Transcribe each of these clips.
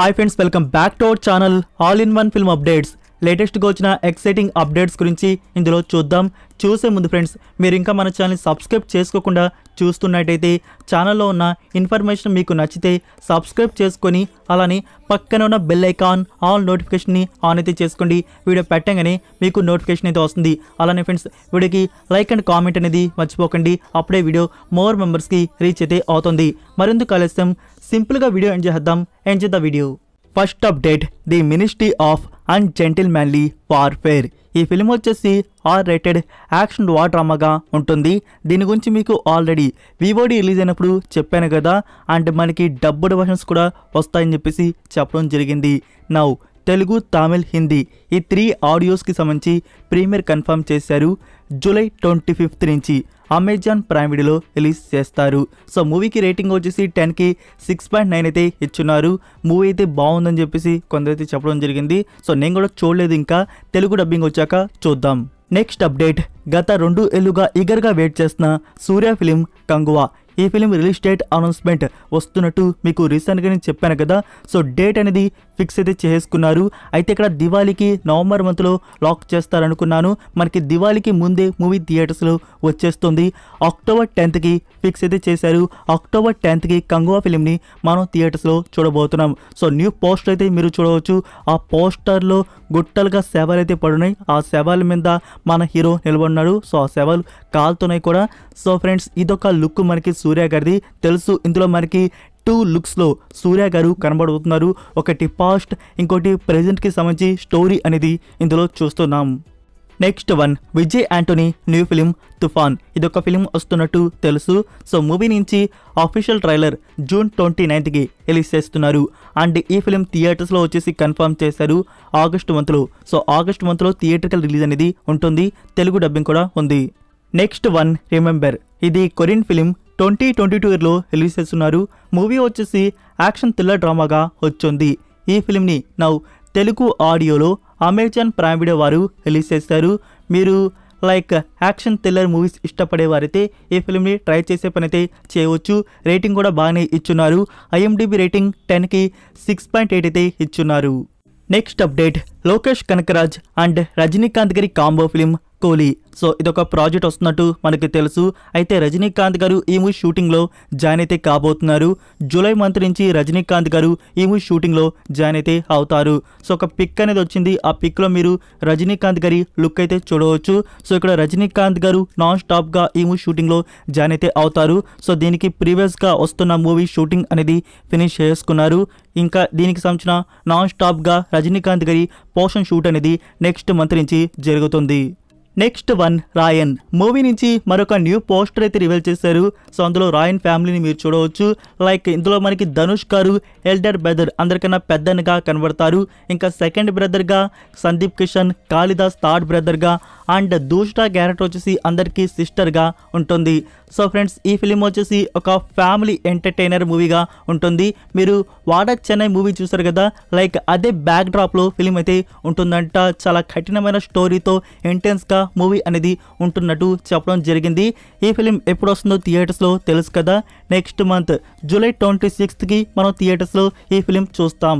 Hi friends, welcome back to our channel All in One Film Updates. లేటెస్ట్గా వచ్చిన exciting updates గురించి ఇందులో చూద్దాం చూసే ముందు ఫ్రెండ్స్ మీరు ఇంకా మన ఛానల్ని సబ్స్క్రైబ్ చేసుకోకుండా చూస్తున్నట్టయితే ఛానల్లో ఉన్న ఇన్ఫర్మేషన్ మీకు నచ్చితే సబ్స్క్రైబ్ చేసుకొని అలానే పక్కన ఉన్న బెల్ ఐకాన్ ఆల్ నోటిఫికేషన్ని ఆన్ అయితే చేసుకోండి వీడియో పెట్టగానే మీకు నోటిఫికేషన్ అయితే వస్తుంది అలానే ఫ్రెండ్స్ వీడియోకి లైక్ అండ్ కామెంట్ అనేది మర్చిపోకండి అప్పుడే వీడియో మోర్ మెంబర్స్కి రీచ్ అయితే అవుతుంది మరెందుకు కలిస్తాం సింపుల్గా వీడియో ఎంజాయ్ చేద్దాం enjoy the video first update the ministry of ungentlemanly warfare ఈ ఫిలిం వచ్చేసి ఆర్ రేటెడ్ యాక్షన్ వార్ డ్రామాగా ఉంటుంది దీని గురించి మీకు ఆల్రెడీ వివోడి రిలీజ్ అయినప్పుడు చెప్పాను కదా అండ్ మనకి డబ్బుడ్ వర్షన్స్ కూడా వస్తాయని చెప్పేసి చెప్పడం జరిగింది నౌ తెలుగు తమిళ్ హిందీ ఈ త్రీ ఆడియోస్కి సంబంధించి ప్రీమియర్ కన్ఫర్మ్ చేశారు జూలై ట్వంటీ ఫిఫ్త్ నుంచి అమెజాన్ ప్రైమ్ వీడియోలో రిలీజ్ చేస్తారు సో మూవీకి రేటింగ్ వచ్చేసి టెన్కి సిక్స్ పాయింట్ నైన్ అయితే ఇచ్చున్నారు మూవీ అయితే బాగుందని చెప్పేసి కొందరైతే చెప్పడం జరిగింది సో నేను కూడా చూడలేదు ఇంకా తెలుగు డబ్బింగ్ వచ్చాక చూద్దాం నెక్స్ట్ అప్డేట్ గత రెండు ఏళ్లుగా ఈగర్గా వెయిట్ చేసిన సూర్య ఫిలిం కంగువా ఈ ఫిలిం రిలీజ్ డేట్ అనౌన్స్మెంట్ వస్తున్నట్టు మీకు రీసెంట్గా నేను చెప్పాను కదా సో డేట్ అనేది ఫిక్స్ అయితే చేసుకున్నారు అయితే ఇక్కడ దివాళీకి నవంబర్ మంత్లో లాక్ చేస్తారనుకున్నాను మనకి దివాళీకి ముందే మూవీ థియేటర్స్లో వచ్చేస్తుంది అక్టోబర్ టెన్త్కి ఫిక్స్ అయితే చేశారు అక్టోబర్ టెన్త్కి కంగువా ఫిలింని మనం థియేటర్స్లో చూడబోతున్నాం సో న్యూ పోస్టర్ అయితే మీరు చూడవచ్చు ఆ పోస్టర్లో గుట్టలుగా సేవలు అయితే పడున్నాయి ఆ సేవల మీద మన హీరో నిలబడినాడు సో ఆ సేవలు కాలుతున్నాయి కూడా సో ఫ్రెండ్స్ ఇదొక లుక్ మనకి సూర్య గారిది తెలుసు ఇందులో మనకి టూ లుక్స్లో సూర్య గారు కనబడుతున్నారు ఒకటి పాస్ట్ ఇంకోటి ప్రజెంట్కి సంబంధించి స్టోరీ అనేది ఇందులో చూస్తున్నాం next one Vijay Antony new film Toofan ఇదొక ఫిలిం వస్తున్నట్టు తెలుసు సో మూవీ నుంచి అఫీషియల్ ట్రైలర్ జూన్ ట్వంటీ నైన్త్కి రిలీజ్ చేస్తున్నారు అండ్ ఈ ఫిలిం థియేటర్స్లో వచ్చేసి కన్ఫర్మ్ చేశారు ఆగస్టు మంత్లో సో ఆగస్టు మంత్లో థియేటర్కల్ రిలీజ్ అనేది ఉంటుంది తెలుగు డబ్బింగ్ కూడా ఉంది నెక్స్ట్ వన్ రిమెంబర్ ఇది కొరియన్ ఫిలిం ట్వంటీ ట్వంటీ టూలో రిలీజ్ చేస్తున్నారు మూవీ వచ్చేసి యాక్షన్ థ్రిల్లర్ డ్రామాగా వచ్చింది ఈ ఫిలింని నౌ తెలుగు ఆడియోలో అమెజాన్ ప్రైమ్ వీడియో వారు రిలీజ్ చేస్తారు మీరు లైక్ యాక్షన్ థ్రిల్లర్ మూవీస్ ఇష్టపడేవారైతే ఈ ఫిలింని ట్రై చేసే పని అయితే చేయవచ్చు రేటింగ్ కూడా బాగానే ఇచ్చున్నారు ఐఎండిబి రేటింగ్ టెన్కి సిక్స్ పాయింట్ ఎయిట్ అయితే ఇచ్చున్నారు next update Lokesh Kanagaraj and Rajinikanth గారి కాంబో ఫిలిం కోహ్లీ సో ఇదొక ప్రాజెక్ట్ వస్తున్నట్టు మనకి తెలుసు అయితే రజనీకాంత్ గారు ఈ మూవీ షూటింగ్లో జాయిన్ అయితే కాబోతున్నారు జూలై మంత్ నుంచి రజనీకాంత్ గారు ఈ మూవీ షూటింగ్లో జాయిన్ అయితే అవుతారు సో ఒక పిక్ అనేది వచ్చింది ఆ పిక్లో మీరు రజనీకాంత్ గారి లుక్ అయితే చూడవచ్చు సో ఇక్కడ రజనీకాంత్ గారు నాన్ స్టాప్గా ఈ మూవీ షూటింగ్లో జాయిన్ అయితే అవుతారు సో దీనికి ప్రీవియస్గా వస్తున్న మూవీ షూటింగ్ అనేది ఫినిష్ చేసుకున్నారు ఇంకా దీనికి సంబంధించిన నాన్ స్టాప్గా రజనీకాంత్ గారి పోషన్ షూట్ అనేది నెక్స్ట్ మంత్ నుంచి జరుగుతుంది నెక్స్ట్ వన్ రాయన్ మూవీ నుంచి మరొక న్యూ పోస్టర్ అయితే రివీల్ చేశారు సో అందులో రాయన్ ఫ్యామిలీని మీరు చూడవచ్చు లైక్ ఇందులో మనకి ధనుష్ గారు ఎల్డర్ బ్రదర్ అందరికన్నా పెద్దనిగా కనబడతారు ఇంకా సెకండ్ బ్రదర్గా సందీప్ కిషన్ కాళిదాస్ థర్డ్ బ్రదర్గా అండ్ దూష్ట క్యారెక్టర్ వచ్చేసి అందరికీ సిస్టర్గా ఉంటుంది సో ఫ్రెండ్స్ ఈ ఫిలిం వచ్చేసి ఒక ఫ్యామిలీ ఎంటర్టైనర్ మూవీగా ఉంటుంది మీరు వాడ చెన్నై మూవీ చూసారు కదా లైక్ అదే బ్యాక్ డ్రాప్లో ఫిలిం అయితే ఉంటుందంట చాలా కఠినమైన స్టోరీతో ఇంటెన్స్గా మూవీ అనేది ఉంటున్నట్టు చెప్పడం జరిగింది ఈ ఫిలిం ఎప్పుడు వస్తుందో థియేటర్స్లో తెలుసు కదా నెక్స్ట్ మంత్ జూలై ట్వంటీ సిక్స్త్కి మనం థియేటర్స్లో ఈ ఫిలిం చూస్తాం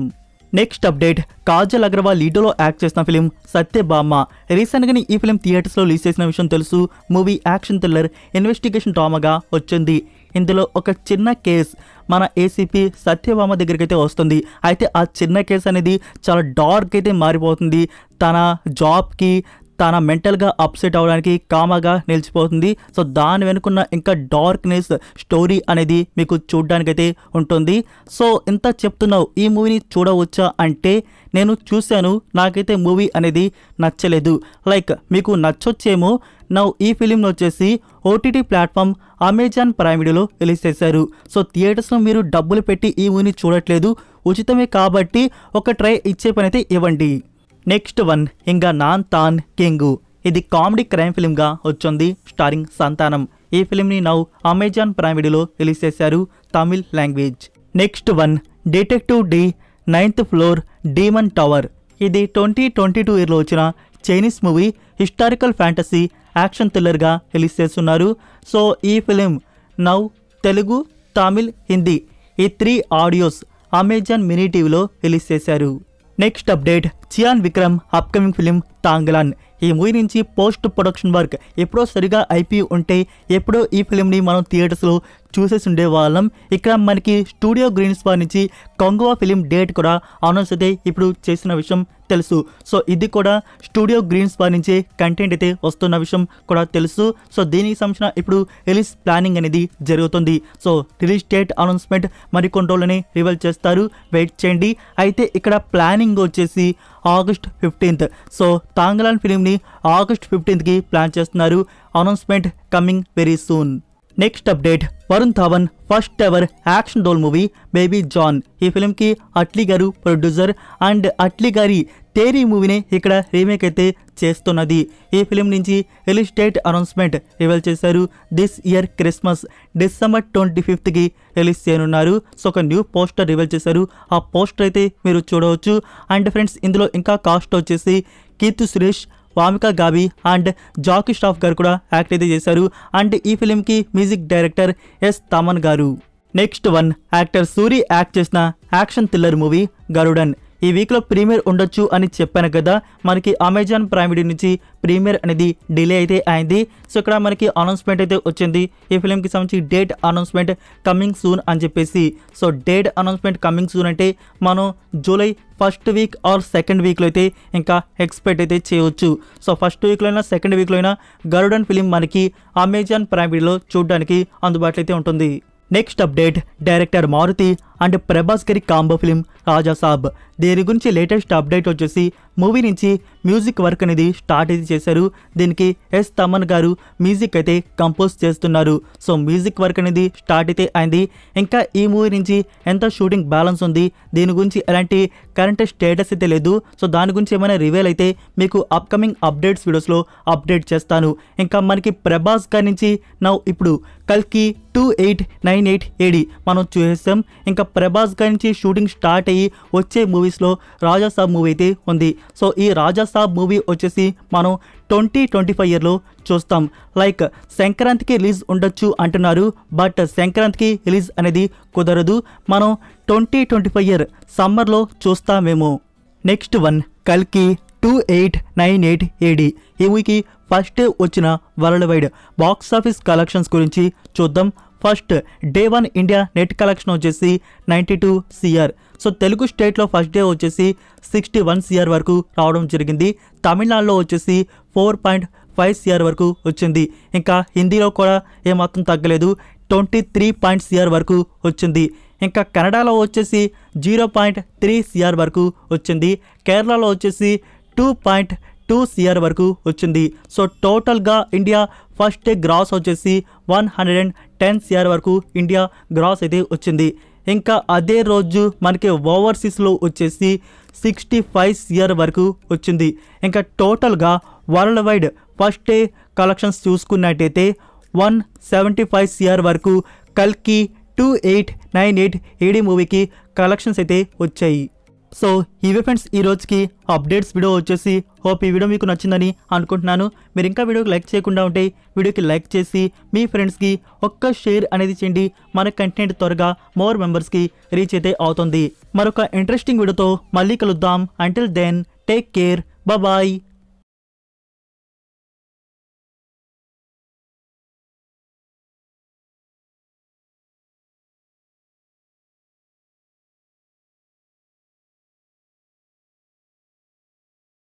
నెక్స్ట్ అప్డేట్ కాజల్ అగర్వాల్ లీడోలో యాక్ట్ చేసిన ఫిలిం సత్యభామ రీసెంట్గానే ఈ ఫిలిం థియేటర్స్లో రిలీజ్ చేసిన విషయం తెలుసు మూవీ యాక్షన్ థ్రిల్లర్ ఇన్వెస్టిగేషన్ డ్రామాగా వచ్చింది ఇందులో ఒక చిన్న కేస్ మన ఏసీపీ సత్యభామ దగ్గరికి అయితే వస్తుంది అయితే ఆ చిన్న కేసు అనేది చాలా డార్క్ అయితే మారిపోతుంది తన జాబ్కి తన మెంటల్గా అప్సెట్ అవడానికి కామాగా నిలిచిపోతుంది సో దాని వెనుకున్న ఇంకా డార్క్నెస్ స్టోరీ అనేది మీకు చూడడానికైతే ఉంటుంది సో ఇంత చెప్తున్నావు ఈ మూవీని చూడవచ్చా అంటే నేను చూశాను నాకైతే మూవీ అనేది నచ్చలేదు లైక్ మీకు నచ్చొచ్చేమో నా ఈ ఫిలింను వచ్చేసి ఓటీటీ ప్లాట్ఫామ్ అమెజాన్ ప్రైమ్ వీడియోలో రిలీజ్ చేశారు సో థియేటర్స్లో మీరు డబ్బులు పెట్టి ఈ మూవీని చూడట్లేదు ఉచితమే కాబట్టి ఒక ట్రై ఇచ్చే పని అయితే ఇవ్వండి నెక్స్ట్ వన్ ఇంకా నాన్ తాన్ కింగు ఇది కామెడీ క్రైమ్ ఫిలింగా వచ్చింది స్టారింగ్ సంతానం ఈ ఫిలింని నౌ అమెజాన్ ప్రైమ్ వీడియోలో రిలీజ్ చేశారు Tamil language next one detective D ninth floor demon tower ఇది ట్వంటీ ట్వంటీ టూ ఇయర్లో వచ్చిన Chinese movie historical fantasy action థ్రిల్లర్గా రిలీజ్ చేస్తున్నారు సో ఈ ఫిలిం నౌ తెలుగు తమిళ్ హిందీ ఈ త్రీ ఆడియోస్ అమెజాన్ మినీ టీవీలో రిలీజ్ చేశారు next update Chiyaan Vikram upcoming film తాంగలాన్ ఈ మూవీ నుంచి పోస్ట్ ప్రొడక్షన్ వర్క్ ఎప్పుడో సరిగా అయిపోయి ఉంటే ఎప్పుడో ఈ ఫిలింని మనం థియేటర్స్లో చూసేసి ఉండేవాళ్ళం ఇక్కడ మనకి స్టూడియో గ్రీన్స్ వారి నుంచి కొంగవా ఫిలిం డేట్ కూడా అనౌన్స్ అయితే ఇప్పుడు చేసిన విషయం తెలుసు సో ఇది కూడా స్టూడియో గ్రీన్స్ వారి నుంచి కంటెంట్ అయితే వస్తున్న విషయం కూడా తెలుసు సో దీనికి సంబంధించిన ఇప్పుడు రిలీజ్ ప్లానింగ్ అనేది జరుగుతుంది సో రిలీజ్ డేట్ అనౌన్స్మెంట్ మరికొన్ని రోజులని రివల్ చేస్తారు వెయిట్ చేయండి అయితే ఇక్కడ ప్లానింగ్ వచ్చేసి ఆగస్ట్ ఫిఫ్టీన్త్ సో తాంగలాన్ ఫిలింని ఆగస్ట్ ఫిఫ్టీన్త్కి ప్లాన్ చేస్తున్నారు announcement coming very soon next update Varun Dhawan first ever action డోల్ మూవీ బేబీ జాన్ ఈ ఫిలింకి అట్లీ గారు ప్రొడ్యూసర్ అండ్ అట్లీ గారి తేరీ మూవీని ఇక్కడ రీమేక్ అయితే చేస్తున్నది ఈ ఫిలిం నుంచి రిలీజ్ అనౌన్స్మెంట్ రివీల్ చేశారు this year Christmas December twenty ఫిఫ్త్కి రిలీజ్ చేయనున్నారు సో ఒక న్యూ పోస్టర్ రివీల్ చేశారు ఆ పోస్టర్ అయితే మీరు చూడవచ్చు అండ్ ఫ్రెండ్స్ ఇందులో ఇంకా కాస్ట్ వచ్చేసి కీర్తి సురేష్ వామిక గాబీ అండ్ జాకీ స్టాఫ్ గారు కూడా యాక్ట్ అయితే చేశారు అండ్ ఈ ఫిలింకి మ్యూజిక్ డైరెక్టర్ ఎస్ తామన్ గారు next one actor Soori act చేసిన యాక్షన్ థ్రిల్లర్ మూవీ గరుడన్ ఈ వీక్లో ప్రీమియర్ ఉండొచ్చు అని చెప్పాను కదా మనకి అమెజాన్ ప్రైమ్ వీడియో నుంచి ప్రీమియర్ అనేది డిలే అయితే అయింది సో ఇక్కడ మనకి అనౌన్స్మెంట్ అయితే వచ్చింది ఈ ఫిలింకి సంబంధించి డేట్ అనౌన్స్మెంట్ కమింగ్ సూన్ అని చెప్పేసి so date announcement coming soon అంటే మనం July first week or second వీక్లో అయితే ఇంకా ఎక్స్పెక్ట్ అయితే చేయవచ్చు సో ఫస్ట్ వీక్లో అయినా సెకండ్ వీక్లో అయినా గరుడన్ ఫిలిం మనకి అమెజాన్ ప్రైమ్ వీడియోలో చూడడానికి అందుబాటులో అయితే ఉంటుంది next update director Maruthi and Prabhas గారి కాంబో ఫిలిం రాజా సాబ్ దీని గురించి లేటెస్ట్ అప్డేట్ వచ్చేసి మూవీ నుంచి మ్యూజిక్ వర్క్ అనేది స్టార్ట్ అయితే చేశారు దీనికి ఎస్ తమన్ గారు మ్యూజిక్ అయితే కంపోజ్ చేస్తున్నారు సో మ్యూజిక్ వర్క్ అనేది స్టార్ట్ అయితే అయింది ఇంకా ఈ మూవీ నుంచి ఎంత షూటింగ్ బ్యాలెన్స్ ఉంది దీని గురించి ఎలాంటి కరెంట్ స్టేటస్ అయితే లేదు సో దాని గురించి ఏమైనా రివేల్ అయితే మీకు అప్కమింగ్ అప్డేట్స్ వీడియోస్లో అప్డేట్ చేస్తాను ఇంకా మనకి ప్రభాస్ గారి నుంచి నా ఇప్పుడు కల్కి two eight nine eight AD మనం చూసేస్తాం ఇంకా ప్రభాస్ గారి నుంచి షూటింగ్ స్టార్ట్ అయ్యి వచ్చే మూవీస్లో రాజాసాబ్ మూవీ అయితే ఉంది సో ఈ రాజాసాబ్ మూవీ వచ్చేసి మనం ట్వంటీ ట్వంటీ ఫైవ్ ఇయర్లో చూస్తాం లైక్ సంక్రాంతికి రిలీజ్ ఉండొచ్చు అంటున్నారు బట్ సంక్రాంతికి రిలీజ్ అనేది కుదరదు మనం ట్వంటీ ట్వంటీ ఫైవ్ ఇయర్ సమ్మర్లో చూస్తామేమో నెక్స్ట్ వన్ కల్కి two eight nine eight AD ఈ మూవీకి ఫస్ట్ వచ్చిన వరల్డ్ వైడ్ బాక్సాఫీస్ కలెక్షన్స్ గురించి చూద్దాం first day one India net collection వచ్చేసి ninety two CR so Telugu స్టేట్లో ఫస్ట్ డే వచ్చేసి సిక్స్టీ వన్ సిఆర్ వరకు రావడం జరిగింది తమిళనాడులో వచ్చేసి ఫోర్ పాయింట్ ఫైవ్ సిఆర్ వరకు వచ్చింది ఇంకా హిందీలో కూడా ఏమాత్రం తగ్గలేదు ట్వంటీ త్రీ పాయింట్ సిఆర్ వరకు వచ్చింది ఇంకా కెనడాలో వచ్చేసి జీరో పాయింట్ త్రీ సిఆర్ వరకు వచ్చింది కేరళలో వచ్చేసి టూ పాయింట్ టూ సిఆర్ వరకు వచ్చింది సో టోటల్గా ఇండియా ఫస్ట్ గ్రాస్ వచ్చేసి one hundred and ten CR వరకు ఇండియా గ్రాస్ అయితే వచ్చింది ఇంకా అదే రోజు మనకి ఓవర్సీస్లో వచ్చేసి సిక్స్టీ ఫైవ్ సిఆర్ వరకు వచ్చింది ఇంకా టోటల్గా world wide first day collections చూసుకున్నట్టయితే వన్ సెవెంటీ ఫైవ్ సిఆర్ వరకు కల్కి two eight nine eight AD మూవీకి కలెక్షన్స్ అయితే వచ్చాయి సో ఇవే ఫ్రెండ్స్ ఈ రోజుకి అప్డేట్స్ వీడియో వచ్చేసి హోప్ ఈ వీడియో మీకు నచ్చిందని అనుకుంటున్నాను మీరు ఇంకా వీడియోకి లైక్ చేయకుండా ఉంటే వీడియోకి లైక్ చేసి మీ ఫ్రెండ్స్కి ఒక్క షేర్ అనేది చేయండి మన కంటెంట్ త్వరగా మోర్ మెంబర్స్కి రీచ్ అయితే అవుతుంది మరొక ఇంట్రెస్టింగ్ వీడియోతో మళ్ళీ కలుద్దాం until then take care bye